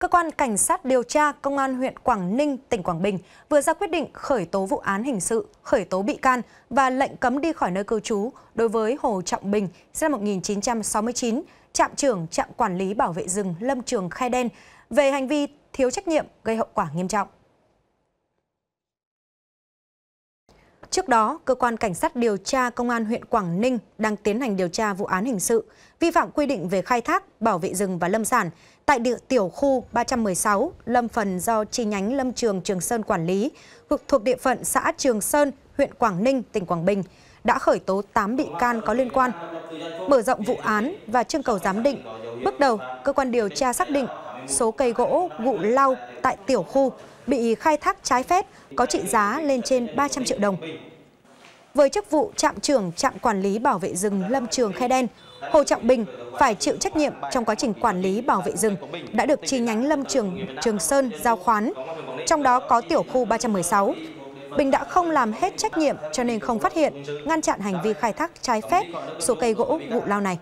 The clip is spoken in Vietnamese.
Cơ quan Cảnh sát điều tra Công an huyện Quảng Ninh, tỉnh Quảng Bình vừa ra quyết định khởi tố vụ án hình sự, khởi tố bị can và lệnh cấm đi khỏi nơi cư trú đối với Hồ Trọng Bình, sinh năm 1969, trạm trưởng trạm quản lý bảo vệ rừng Lâm Trường Khai Đen về hành vi thiếu trách nhiệm gây hậu quả nghiêm trọng. Trước đó, cơ quan cảnh sát điều tra công an huyện Quảng Ninh đang tiến hành điều tra vụ án hình sự vi phạm quy định về khai thác, bảo vệ rừng và lâm sản tại địa tiểu khu 316 Lâm Phần do chi nhánh Lâm Trường Trường Sơn quản lý, thuộc địa phận xã Trường Sơn, huyện Quảng Ninh, tỉnh Quảng Bình đã khởi tố 8 bị can có liên quan. Mở rộng vụ án và trưng cầu giám định, bước đầu cơ quan điều tra xác định số cây gỗ gụ lau tại tiểu khu bị khai thác trái phép có trị giá lên trên 300 triệu đồng. Với chức vụ trạm trưởng trạm quản lý bảo vệ rừng Lâm Trường Khe Đen, Hồ Trọng Bình phải chịu trách nhiệm trong quá trình quản lý bảo vệ rừng đã được chi nhánh Lâm Trường Trường Sơn giao khoán, trong đó có tiểu khu 316. Bình đã không làm hết trách nhiệm cho nên không phát hiện, ngăn chặn hành vi khai thác trái phép số cây gỗ vụ lao này.